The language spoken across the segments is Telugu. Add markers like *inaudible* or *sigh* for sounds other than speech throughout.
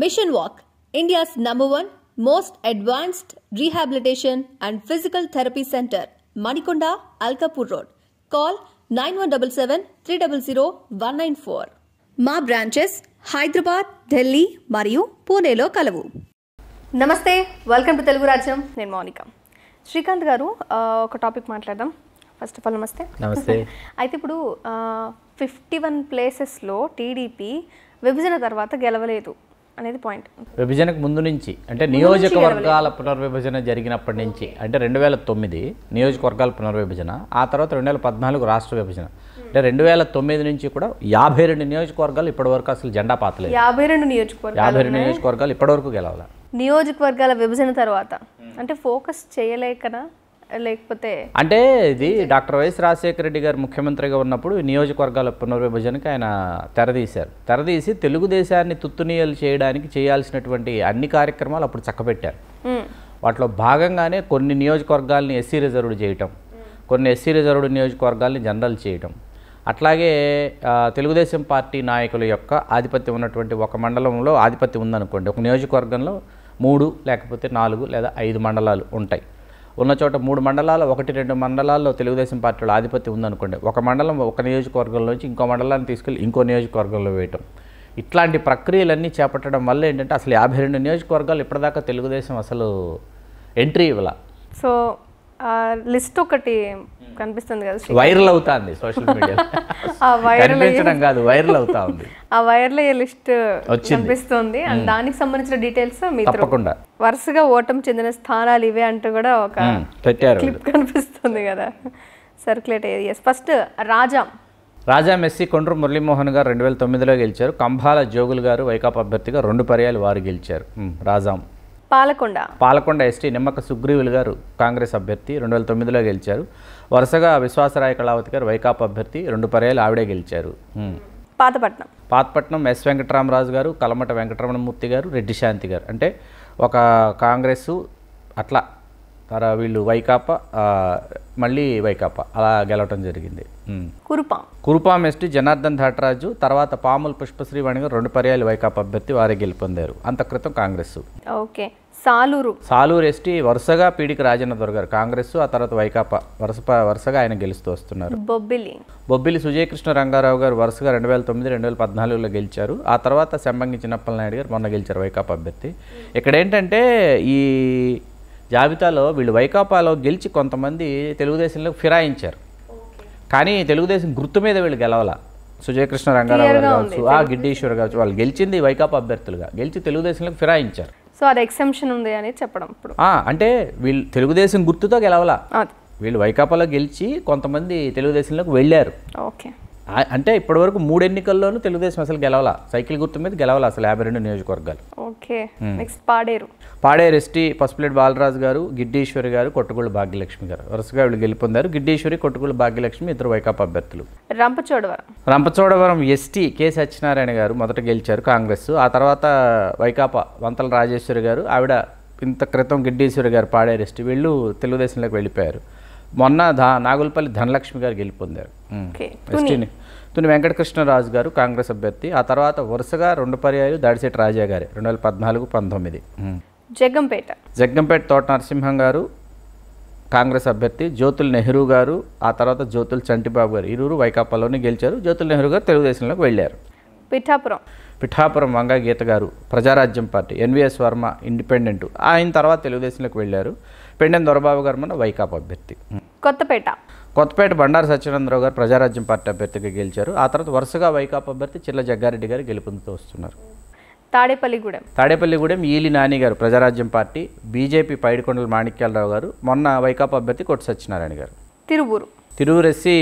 Machine walk India's number one most advanced rehabilitation and physical therapy centre Manikonda Alkapur road call nine one double seven three double zero one nine four మా బ్రాంచెస్ హైదరాబాద్ ఢిల్లీ మరియు పూణేలో కలవు నమస్తే వెల్కమ్ టు తెలుగు రాజ్యం నేను మౌనిక శ్రీకాంత్ గారు ఒక టాపిక్ మాట్లాడదాం ఫస్ట్ ఆఫ్ ఆల్ నమస్తే నమస్తే *laughs* అయితే ఇప్పుడు ఫిఫ్టీ వన్ ప్లేసెస్లో టీడీపీ విభజన తర్వాత గెలవలేదు అనేది పాయింట్ విభజనకు ముందు నుంచి అంటే నియోజకవర్గాల పునర్విభజన జరిగినప్పటి నుంచి అంటే రెండు వేల తొమ్మిది నియోజకవర్గాల పునర్విభజన ఆ తర్వాత రెండు వేల పద్నాలుగు రాష్ట్ర విభజన అంటే రెండు వేల తొమ్మిది నుంచి కూడా యాభై రెండు నియోజకవర్గాలు ఇప్పటివరకు అసలు జెండా పాతలేదు యాభై రెండు నియోజకవర్గాలు యాభై రెండు నియోజకవర్గాలు ఇప్పటివరకు గెలవాలి నియోజకవర్గాల విభజన తర్వాత అంటే ఫోకస్ చేయలేకనా లేకపోతే అంటే ఇది డాక్టర్ వైఎస్ రాజశేఖర రెడ్డి గారు ముఖ్యమంత్రిగా ఉన్నప్పుడు నియోజకవర్గాల పునర్విభజనకు ఆయన తెరదీశారు తెరదీసి తెలుగుదేశాన్ని తుత్తునీయలు చేయడానికి చేయాల్సినటువంటి అన్ని కార్యక్రమాలు అప్పుడు చక్కబెట్టారు వాటిలో భాగంగానే కొన్ని నియోజకవర్గాల్ని ఎస్సీ రిజర్వ్డ్ చేయటం కొన్ని ఎస్సీ రిజర్వ్డ్ నియోజకవర్గాల్ని జనరల్ చేయటం అట్లాగే తెలుగుదేశం పార్టీ నాయకుల యొక్క ఆధిపత్యం ఉన్నటువంటి ఒక మండలంలో ఆధిపత్యం ఉందనుకోండి ఒక నియోజకవర్గంలో మూడు లేకపోతే నాలుగు లేదా ఐదు మండలాలు ఉంటాయి ఉన్న చోట మూడు మండలాలు ఒకటి రెండు మండలాల్లో తెలుగుదేశం పార్టీలో ఆధిపత్యం ఉందనుకోండి ఒక మండలం ఒక నియోజకవర్గంలో నుంచి ఇంకో మండలాన్ని తీసుకెళ్ళి ఇంకో నియోజకవర్గంలో వేయటం ఇట్లాంటి ప్రక్రియలన్నీ చేపట్టడం వల్ల ఏంటంటే అసలు యాభై రెండు నియోజకవర్గాలు ఇప్పటిదాకా తెలుగుదేశం అసలు ఎంట్రీ ఇవ్వాల సో లిస్ట్ ఒకటి కనిపిస్తుంది కదా వైరల్ అవుతుంది సోషల్ మీడియా *laughs* కాదు వైరల్ అవుతా ఉంది ఆ వైరల్ అయ్యే లిస్ట్ కనిపిస్తుంది అండ్ దానికి సంబంధించిన డీటెయిల్స్ మీ తప్పకుండా వరుసగా ఓటం చెందిన స్థానాలు ఇవే అంటూ కూడా ఒక క్లిప్ కనిపిస్తుంది కదా సర్క్యులేట్ అయ్యేది ఫస్ట్ రాజా రాజా మెస్సీ కొండ్రు మురళీమోహన్ గారు రెండు వేల తొమ్మిదిలో గెలిచారు కంభాల జోగులు గారు వైకాపా అభ్యర్థిగా రెండు పర్యాలు వారు గెలిచారు రాజాం పాలకొండ పాలకొండ ఎస్టీ నిమ్మక సుగ్రీవులు గారు కాంగ్రెస్ అభ్యర్థి రెండు వేల తొమ్మిదిలో గెలిచారు వరుసగా విశ్వాసరాయ కళావతి గారు వైకాపా అభ్యర్థి రెండు పర్యాలు ఆవిడే గెలిచారు పాతపట్నం పాతపట్నం ఎస్ వెంకటరామరాజు గారు కలమట వెంకటరమణమూర్తి గారు రెడ్డి శాంతి గారు అంటే ఒక కాంగ్రెస్ అట్లా తర వీళ్ళు వైకాపా మళ్ళీ వైకాపా అలా గెలవటం జరిగింది కురుపాం కురుపాం ఎస్టీ జనార్దన్ ధాటరాజు తర్వాత పాముల పుష్పశ్రీవాణి గారు రెండు పర్యాలు వైకాపా అభ్యర్థి వారే గెలుపొందారు అంత క్రితం కాంగ్రెస్ ఓకే సాలూరు సాలూరు ఎస్టీ వరుసగా పీడికి రాజన్న దొరగారు కాంగ్రెస్ ఆ తర్వాత వైకాపా వరుస వరుసగా ఆయన గెలుస్తూ వస్తున్నారు బొబ్బిలి బొబ్బిలి సుజయకృష్ణ రంగారావు గారు వరుసగా రెండు వేల తొమ్మిది రెండు వేల పద్నాలుగులో గెలిచారు ఆ తర్వాత శంబంగి చిన్నప్పల నాయుడు గారు మొన్న గెలిచారు వైకాపా అభ్యర్థి ఇక్కడ ఏంటంటే ఈ జాబితాలో వీళ్ళు వైకాపాలో గెలిచి కొంతమంది తెలుగుదేశంలో ఫిరాయించారు కానీ తెలుగుదేశం గుర్తు మీద వీళ్ళు గెలవాల సుజయకృష్ణ రంగారావు గారు కావచ్చు ఆ గిడ్డీశ్వర్ కావచ్చు వాళ్ళు గెలిచింది వైకాపా అభ్యర్థులుగా గెలిచి తెలుగుదేశంలోకి ఫిరాయించారు సో అది ఎక్సెంప్షన్ ఉంది అని చెప్పడం ఇప్పుడు అంటే వీళ్ళు తెలుగుదేశం గుర్తుతో గెలవాలా వీళ్ళు వైకాపాలో గెలిచి కొంతమంది తెలుగుదేశంలోకి వెళ్ళారు ఓకే అంటే ఇప్పటివరకు మూడు ఎన్నికల్లోనూ తెలుగుదేశం అసలు గెలవాలా సైకిల్ గుర్తు మీద గెలవాలా అసలు యాభై రెండు నియోజకవర్గాలు okay next Paderu Paderu ST Pasupuleti Balaraju garu Giddeshwari గారు కొట్టగూళ్ళు భాగ్యలక్ష్మి గారు వరుసగా వీళ్ళు గెలుపొందారు గిడ్డీశ్వరి కొట్టగూళ్ళు భాగ్యలక్ష్మి ఇద్దరు వైకాపా అభ్యర్థులు రంపచోడవరం రంపచోడవరం ఎస్టీ కె సత్యనారాయణ గారు మొదట గెలిచారు కాంగ్రెస్ ఆ తర్వాత వైకాపా వంతల రాజేశ్వరి గారు ఆవిడ ఇంత క్రితం గిడ్డీశ్వరి గారు పాడేరు ఎస్టీ వీళ్ళు తెలుగుదేశంలోకి వెళ్ళిపోయారు మొన్న ధా నాగులపల్లి ధనలక్ష్మి గారు గెలుపొందారు ఎస్టీని తుని వెంకటకృష్ణరాజు గారు కాంగ్రెస్ అభ్యర్థి ఆ తర్వాత వరుసగా రెండు పర్యాయాలు దాడిశెట్టి రాజా గారే రెండు వేల పద్నాలుగు పంతొమ్మిది జగ్గంపేట జగ్గంపేట తోట నరసింహం గారు కాంగ్రెస్ అభ్యర్థి జ్యోతుల్ నెహ్రూ గారు ఆ తర్వాత జ్యోతుల్ చంటిబాబు గారు ఇరువురు వైకాపాలోనే గెలిచారు జ్యోతుల్ నెహ్రూ గారు తెలుగుదేశంలోకి వెళ్ళారు Pithapuram Pithapuram Vanga Geetha garu Prajarajyam party NVS Varma independent ఆయన తర్వాత తెలుగుదేశంలోకి వెళ్ళారు పెండెం దొరబాబు గారు మన వైకాపా అభ్యర్థి కొత్తపేట కొత్తపేట బండారు సత్యానందరావు గారు ప్రజారాజ్యం పార్టీ అభ్యర్థిగా గెలిచారు ఆ తర్వాత వరుసగా వైకాపా అభ్యర్థి చిల్ల జగ్గారెడ్డి గారు గెలుపొందుతూ వస్తున్నారు తాడేపల్లిగూడెం తాడేపల్లిగూడెం ఈలి నాని గారు ప్రజారాజ్యం పార్టీ బీజేపీ పైడికొండల మాణిక్యాలరావు గారు మొన్న వైకాపా అభ్యర్థి కొట్టి సత్యనారాయణ గారు తిరువూరు తిరువురెస్సి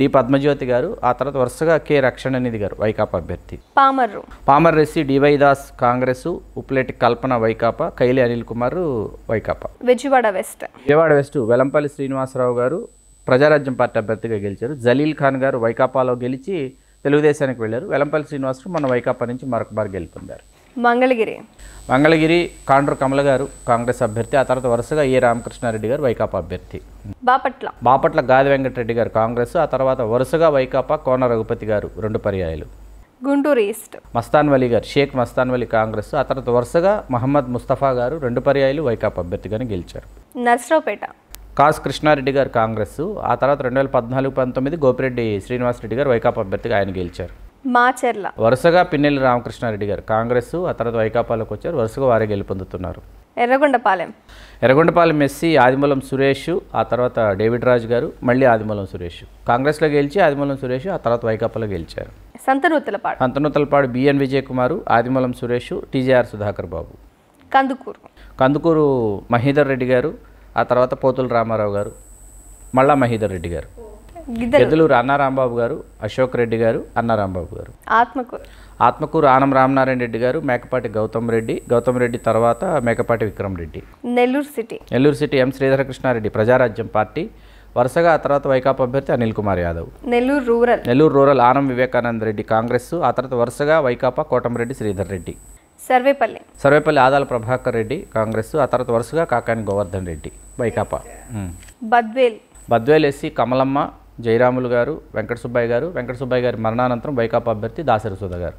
డి పద్మజ్యోతి గారు ఆ తర్వాత వరుసగా కె రక్షణనిధి గారు వైకాపా అభ్యర్థి పామర్రు పామర్ రెస్సి DY Das Congress Upaleti Kalpana Vaikapa Kaili Anil Kumar Vaikapa Vijayawada west Vijayawada west Velampalli Srinivasarao garu Prajarajyam party అభ్యర్థిగా గెలిచారు జలీల్ ఖాన్ గారు వైకాపాలో గెలిచి తెలుగుదేశానికి వెళ్ళారు వెలంపల్లి శ్రీనివాసరావు మన వైకాపా నుంచి మరొక బార్ గెలుపొందారు మంగళగిరి మంగళగిరి కాండ్రు కమల గారు కాంగ్రెస్ అభ్యర్థి ఆ తర్వాత వరుసగా ఏ రామకృష్ణారెడ్డి గారు వైకాపా అభ్యర్థి బాపట్ల బాపట్ల గాది వెంకటరెడ్డి గారు కాంగ్రెస్ ఆ తర్వాత వరుసగా వైకాపా కోన రఘుపతి గారు రెండు పర్యాయాలు గుంటూరు ఈస్ట్ మస్తాన్ వలీ గారు షేక్ మస్తాన్ వలీ కాంగ్రెస్ ఆ తర్వాత వరుసగా మహమ్మద్ ముస్తఫా గారు రెండు పర్యాయాలు వైకాపా అభ్యర్థిగానే గెలిచారు నర్సరావుపేట కాస్ కృష్ణారెడ్డి గారు కాంగ్రెస్ ఆ తర్వాత రెండు వేల పద్నాలుగు పంతొమ్మిది గోపిరెడ్డి శ్రీనివాసరెడ్డి గారు వైకాపా అభ్యర్థిగా ఆయన గెలిచారు మాచెర్ల వరుసగా పిన్నెల్లి రామకృష్ణారెడ్డి గారు కాంగ్రెస్ ఆ తర్వాత వైకాపాలోకి వచ్చారు వరుసగా వారే గెలుపొందుతున్నారు ఎర్రగొండపాలెం ఎర్రగొండపాలెం ఎస్సీ ఆదిమూలం సురేష్ ఆ తర్వాత డేవిడ్ రాజు గారు మళ్ళీ ఆదిమూలం సురేష్ కాంగ్రెస్లో గెలిచి ఆదిమూలం సురేష్ ఆ తర్వాత వైకాపాలో గెలిచారు సంతనూతలపాడు సంతనూతలపాడు బిఎన్ విజయ్ కుమార్ ఆదిమూలం సురేష్ టీజేఆర్ సుధాకర్ బాబు కందుకూరు కందుకూరు మహీధర్ రెడ్డి గారు ఆ తర్వాత పోతుల రామారావు గారు మళ్ళా మహీధర్ రెడ్డి గారు గిద్దలూరు అన్నారాంబాబు గారు అశోక్ రెడ్డి గారు అన్నారాంబాబు గారు ఆత్మకూరు ఆత్మకూరు ఆనం రామనారాయణ రెడ్డి గారు మేకపాటి గౌతమ్ రెడ్డి గౌతమ్ రెడ్డి తర్వాత Mekapati Vikram Reddy Nellore city Nellore city M Sridharakrishnareddy Prajarajyam party వరుసగా ఆ తర్వాత వైకాపా అభ్యర్థి అనిల్ కుమార్ యాదవ్ నెల్లూరు రూరల్ నెల్లూరు రూరల్ ఆనం వివేకానంద రెడ్డి కాంగ్రెస్ ఆ తర్వాత వరుసగా వైకాపా రెడ్డి శ్రీధర్ రెడ్డి సర్వేపల్లి సర్వేపల్లి ఆదాల ప్రభాకర్ రెడ్డి కాంగ్రెస్ ఆ తర్వాత వరుసగా కాకాని గోవర్ధన్ రెడ్డి వైకాపా బద్వేల్ బద్వేల్ ఎస్సీ కమలమ్మ జయరాములు గారు వెంకట సుబ్బయ్య గారు వెంకట సుబ్బయ్య గారి మరణానంతరం వైకాపా అభ్యర్థి దాసరి సుధ గారు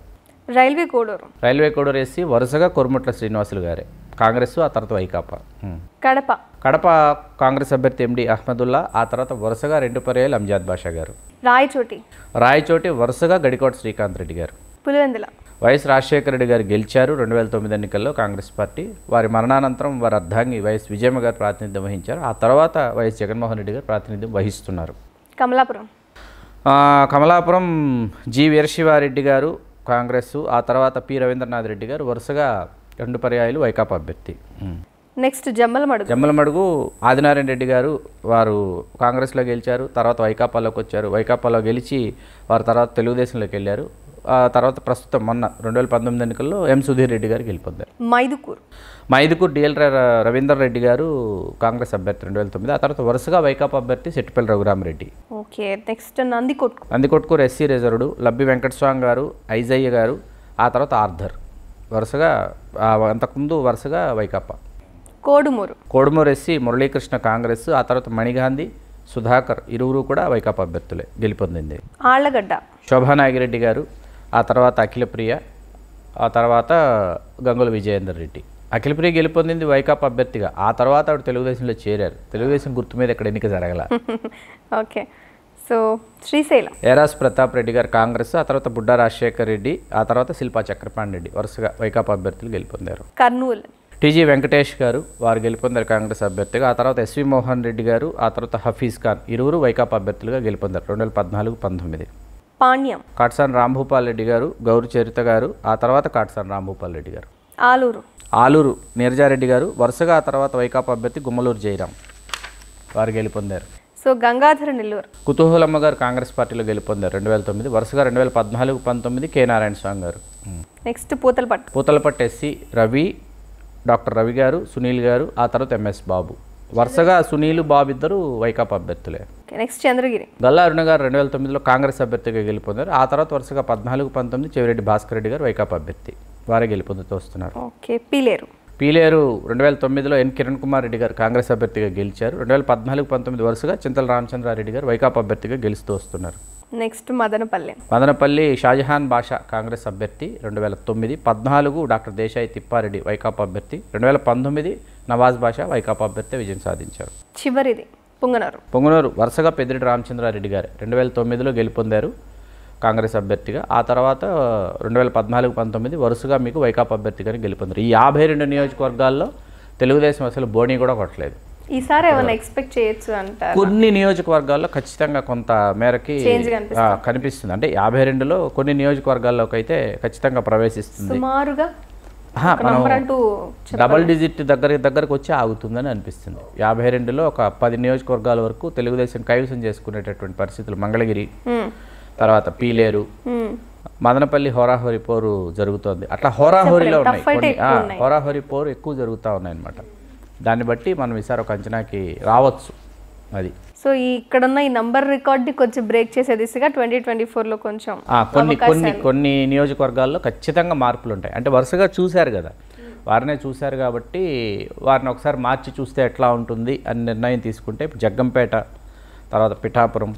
రైల్వే కోడూరు రైల్వే కోడూరు వేసి వరుసగా కొరుముట్ల శ్రీనివాసులు గారే కాంగ్రెస్ ఆ తర్వాత వైకాపా కడప కడప కాంగ్రెస్ అభ్యర్థి ఎండి అహ్మదుల్లా ఆ తర్వాత వరుసగా రెండు పర్యాలు అంజాద్ బాషా గారు రాయచోటి రాయచోటి వరుసగా గడికోట శ్రీకాంత్ రెడ్డి గారు పులివెందుల వైఎస్ రాజశేఖర రెడ్డి గారు గెలిచారు రెండు వేల తొమ్మిది ఎన్నికల్లో కాంగ్రెస్ పార్టీ వారి మరణానంతరం వారి అర్ధాంగి వైఎస్ విజయమ్మ గారు ప్రాతినిధ్యం వహించారు ఆ తర్వాత వైఎస్ జగన్మోహన్ రెడ్డి గారు ప్రాతినిధ్యం వహిస్తున్నారు కమలాపురం కమలాపురం జి వీరశివారెడ్డి గారు కాంగ్రెస్ ఆ తర్వాత పి రవీంద్రనాథ్ రెడ్డి గారు వరుసగా రెండు పర్యాయాలు వైకాపా అభ్యర్థి నెక్స్ట్ జమ్మలమడుగు జమ్మలమడుగు ఆదినారాయణ రెడ్డి గారు వారు కాంగ్రెస్లో గెలిచారు తర్వాత వైకాపాలోకి వచ్చారు వైకాపాలో గెలిచి వారు తర్వాత తెలుగుదేశంలోకి వెళ్ళారు తర్వాత ప్రస్తుతం మొన్న రెండు వేల పంతొమ్మిది ఎన్నికల్లో ఎం సుధీర్ రెడ్డి గారికి వెళ్ళిపోతారు మైదుకూరు మైదుకూరు డిఎల్ రవీందర్ రెడ్డి గారు కాంగ్రెస్ అభ్యర్థి రెండు వేల తొమ్మిది ఆ తర్వాత వరుసగా వైకాపా అభ్యర్థి Settipalli Raghuramareddy okay next Nandikotkur Nandikotkur SC reserved Labbi Venkataswamy garu Aijaiah garu ఆ తర్వాత ఆర్థర్ వరుసగా అంతకుముందు వరుసగా వైకాపా కోడుమూరు కోడుమూరు ఎస్సీ మురళీకృష్ణ కాంగ్రెస్ ఆ తర్వాత మణిగాంధీ సుధాకర్ ఇరువురు కూడా వైకాపా అభ్యర్థులే గెలుపొందింది ఆళ్లగడ్డ శోభానాగిరెడ్డి గారు ఆ తర్వాత అఖిలప్రియ ఆ తర్వాత గంగుల విజయేందర్ రెడ్డి అఖిలప్రియ గెలుపొందింది వైకాపా అభ్యర్థిగా ఆ తర్వాత ఆవిడ తెలుగుదేశంలో చేరారు తెలుగుదేశం గుర్తు మీద ఇక్కడ ఎన్నిక జరగల *laughs* ఓకే సో శ్రీశైలం ఎరాస్ ప్రతాప్ రెడ్డి గారు కాంగ్రెస్ ఆ తర్వాత బుడ్డా రాజశేఖర్ రెడ్డి ఆ తర్వాత శిల్పా చక్రపాణి రెడ్డి వరుసగా వైకాపా అభ్యర్థులు గెలుపొందారు కర్నూలు టీజీ వెంకటేష్ గారు వారు గెలుపొందారు కాంగ్రెస్ అభ్యర్థిగా ఆ తర్వాత ఎస్వి మోహన్ రెడ్డి గారు ఆ తర్వాత హఫీజ్ ఖాన్ ఇరువురు వైకాపా అభ్యర్థులుగా గెలుపొందారు రెండు వేల పద్నాలుగు పంతొమ్మిది పాణ్యం కాట్సాన్ రాంభూపాల్ రెడ్డి గారు గౌరు చరిత గారు ఆ తర్వాత కాట్సాన్ రాంభూపాల్ రెడ్డి గారు ఆలూరు ఆలూరు నీరజారెడ్డి గారు వరుసగా ఆ తర్వాత వైకాపా అభ్యర్థి గుమ్మలూరు జయరాం వారు గెలుపొందారు సో గంగాధర నెల్లూరు కుతూహలమ్మ గారు కాంగ్రెస్ పార్టీలో గెలుపొందారు రెండు వేల తొమ్మిది వరుసగా రెండు వేల పద్నాలుగు పంతొమ్మిది K Narayana Swamy garu next Puthalapattu Puthalapattu SC Ravi doctor Ravi garu Sunil గారు ఆ తర్వాత ఎంఎస్ బాబు వరుసగా సునీలు బాబు ఇద్దరు వైకాపా అభ్యర్థులే నెక్స్ట్ చంద్రగిరి గల్లా అరుణ గారు రెండు వేల తొమ్మిదిలో కాంగ్రెస్ అభ్యర్థిగా గెలుపొందారు ఆ తర్వాత వరుసగా పద్నాలుగు పంతొమ్మిది చెవిరెడ్డి భాస్కర్ రెడ్డి గారు వైకాపా అభ్యర్థి వారే గెలుపొందుతూ వస్తున్నారు పీలేరు పీలేరు రెండు వేల తొమ్మిదిలో ఎన్ కిరణ్ కుమార్ రెడ్డి గారు కాంగ్రెస్ అభ్యర్థిగా గెలిచారు రెండు వేల పద్నాలుగు పంతొమ్మిది వరుసగా చింతల రామచంద్రారెడ్డి గారు వైకాపా అభ్యర్థిగా గెలుస్తూ వస్తున్నారు నెక్స్ట్ మదనపల్లి మదనపల్లి షాజహాన్ బాషా కాంగ్రెస్ అభ్యర్థి రెండు వేల తొమ్మిది పద్నాలుగు డాక్టర్ దేశాయి తిప్పారెడ్డి వైకాపా అభ్యర్థి రెండు వేల పంతొమ్మిది నవాజ్ బాషా వైకాపా అభ్యర్థి విజయం సాధించారు చివరిది పొంగనూరు పొంగనూరు వరుసగా పెద్దిరెడ్డి రామచంద్రారెడ్డి గారు రెండు వేల తొమ్మిదిలో గెలుపొందారు కాంగ్రెస్ అభ్యర్థిగా ఆ తర్వాత రెండు వేల పద్నాలుగు పంతొమ్మిది వరుసగా మీకు వైకాపా అభ్యర్థిగానే గెలుపొందారు ఈ యాభై రెండు నియోజకవర్గాల్లో తెలుగుదేశం అసలు బోనీ కూడా కొట్టలేదు ఈసారి ఏమైనా ఎక్స్పెక్ట్ చేయొచ్చు అంట కొన్ని నియోజకవర్గాల్లో ఖచ్చితంగా కొంత మేరకి కనిపిస్తుంది అంటే యాభై రెండులో కొన్ని నియోజకవర్గాల్లోకి అయితే ఖచ్చితంగా ప్రవేశిస్తుంది సుమారుగా డబల్ డిజిట్ దగ్గర దగ్గరకు వచ్చి ఆగుతుందని అనిపిస్తుంది యాభై రెండులో ఒక పది నియోజకవర్గాల వరకు తెలుగుదేశం కైవసం చేసుకునేటటువంటి పరిస్థితులు మంగళగిరి hmm. తర్వాత పీలేరు hmm. మదనపల్లి హోరాహోరి పోరు జరుగుతుంది అట్లా హోరాహోరిలో ఉన్నాయి హోరాహోరి పోరు ఎక్కువ జరుగుతూ ఉన్నాయి అనమాట దాన్ని బట్టి మనం ఈసారి ఒక అంచనాకి రావచ్చు అది సో ఇక్కడ ఉన్న ఈ నంబర్ రికార్డ్ కొంచెం బ్రేక్ చేసే దిశగా ట్వంటీ ట్వంటీ ఫోర్లో కొంచెం కొన్ని కొన్ని కొన్ని నియోజకవర్గాల్లో ఖచ్చితంగా మార్పులు ఉంటాయి అంటే వరుసగా చూశారు కదా hmm. వారినే చూశారు కాబట్టి వారిని ఒకసారి మార్చి చూస్తే ఎట్లా ఉంటుంది అని నిర్ణయం తీసుకుంటే జగ్గంపేట తర్వాత పిఠాపురం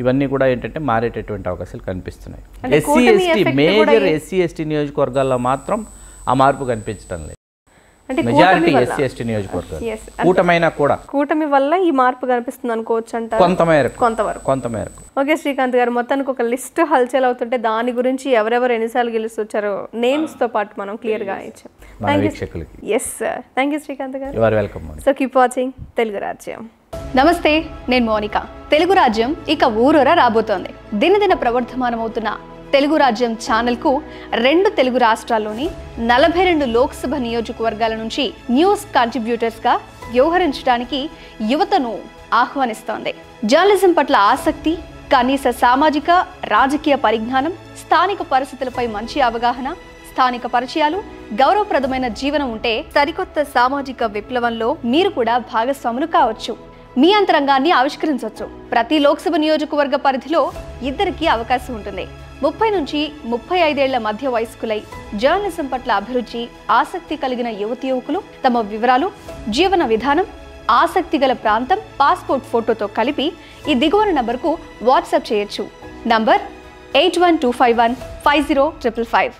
ఇవన్నీ కూడా ఏంటంటే మారేటటువంటి అవకాశాలు కనిపిస్తున్నాయి SC ST major SC ST నియోజకవర్గాల్లో మాత్రం ఆ మార్పు కనిపించడం లేదు అంటే కూటమి వల్ల ఈ మార్పు కనిపిస్తుంది అనుకోవచ్చు అంటారు కొంతవరకు ఓకే శ్రీకాంత్ గారు మొత్తానికి ఒక లిస్ట్ హల్చల్ అవుతుంటే దాని గురించి ఎవరెవరు ఎన్నిసార్లు వచ్చారో నేమ్స్ తో పాటు మనం క్లియర్ గా yes sir thank you Srikanth garu watching Telugu రాజ్యం నమస్తే నేను మోనిక తెలుగు రాజ్యం ఇక ఊరూర రాబోతోంది దినదిన ప్రవర్ధమానమవుతున్న తెలుగు రాజ్యం ఛానల్కు రెండు తెలుగు రాష్ట్రాల్లోని నలభై రెండు లోక్సభ నియోజకవర్గాల నుంచి న్యూస్ కాంట్రిబ్యూటర్స్గా వ్యవహరించడానికి యువతను ఆహ్వానిస్తోంది జర్నలిజం పట్ల ఆసక్తి కనీస సామాజిక రాజకీయ పరిజ్ఞానం స్థానిక పరిస్థితులపై మంచి అవగాహన స్థానిక పరిచయాలు గౌరవప్రదమైన జీవనం ఉంటే సరికొత్త సామాజిక విప్లవంలో మీరు కూడా భాగస్వాములు కావచ్చు మీ అంతరంగాన్ని ఆవిష్కరించవచ్చు ప్రతి లోక్సభ నియోజకవర్గ పరిధిలో ఇద్దరికి అవకాశం ఉంటుంది ముప్పై నుంచి ముప్పై ఐదేళ్ల మధ్య వయస్కులై జర్నలిజం పట్ల అభిరుచి ఆసక్తి కలిగిన యువతి యువకులు తమ వివరాలు జీవన విధానం ఆసక్తి గల ప్రాంతం పాస్పోర్ట్ ఫోటోతో కలిపి ఈ దిగువన నంబర్కు వాట్సాప్ చేయొచ్చు number eight one two five one five zero triple five